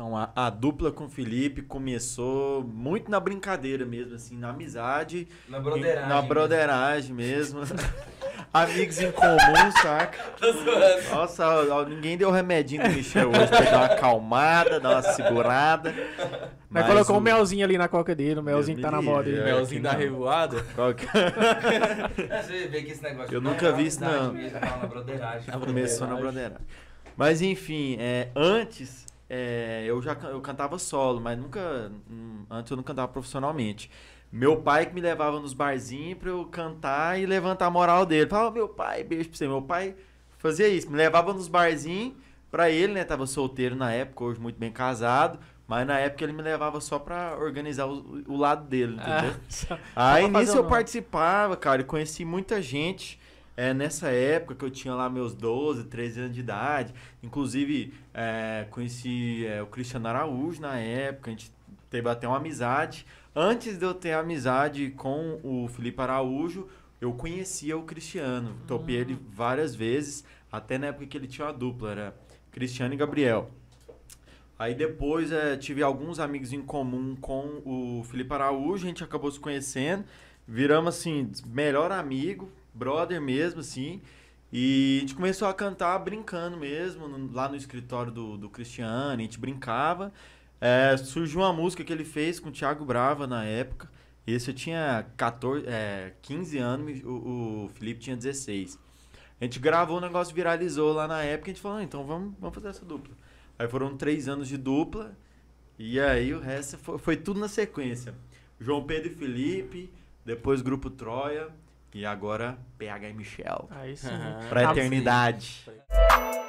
Então, a, a, dupla com o Felipe começou muito na brincadeira mesmo, assim, na amizade. Na broderagem. na né? broderagem mesmo. mesmo. Amigos em comum, saca? Nossa, ninguém deu remedinho pro Michel hoje pra dar uma acalmada, dar uma segurada. Mas, Mas colocou o... um melzinho ali na coca dele, o melzinho que tá na moda. o é, melzinho da revoada. Coca. É, você vê que esse negócio Eu é nunca vi isso, não. Mesmo, na broderagem. Começou na broderagem. Mas, enfim, é, antes é, eu já eu cantava solo, mas nunca. Hum, antes eu não cantava profissionalmente. Meu pai que me levava nos barzinhos pra eu cantar e levantar a moral dele. Falava, meu pai, beijo pra você. Meu pai fazia isso, me levava nos barzinhos pra ele, né? Tava solteiro na época, hoje muito bem casado. Mas na época ele me levava só pra organizar o, o lado dele, entendeu? Ah, Aí nisso eu não. participava, cara, eu conheci muita gente é, nessa época que eu tinha lá meus 12, 13 anos de idade. Inclusive, é, conheci é, o Cristiano Araújo na época, a gente teve até uma amizade. Antes de eu ter amizade com o Felipe Araújo, eu conhecia o Cristiano, topei uhum. ele hum. várias vezes, até na época que ele tinha uma dupla, era Cristiano e Gabriel. Aí depois é, tive alguns amigos em comum com o Felipe Araújo, a gente acabou se conhecendo, viramos assim, melhor amigo, brother mesmo, assim. E a gente começou a cantar brincando mesmo, no, lá no escritório do, do Cristiano, a gente brincava. É, surgiu uma música que ele fez com o Thiago Brava na época. Esse eu tinha 14, é, 15 anos, o, o Felipe tinha 16. A gente gravou, o negócio viralizou lá na época, a gente falou, ah, então vamos, vamos fazer essa dupla. Aí foram três anos de dupla, e aí o resto foi, foi tudo na sequência. João Pedro e Felipe, depois Grupo Troia, e agora, PH e Michel. Aí sim. Uhum. Pra eternidade. Ah,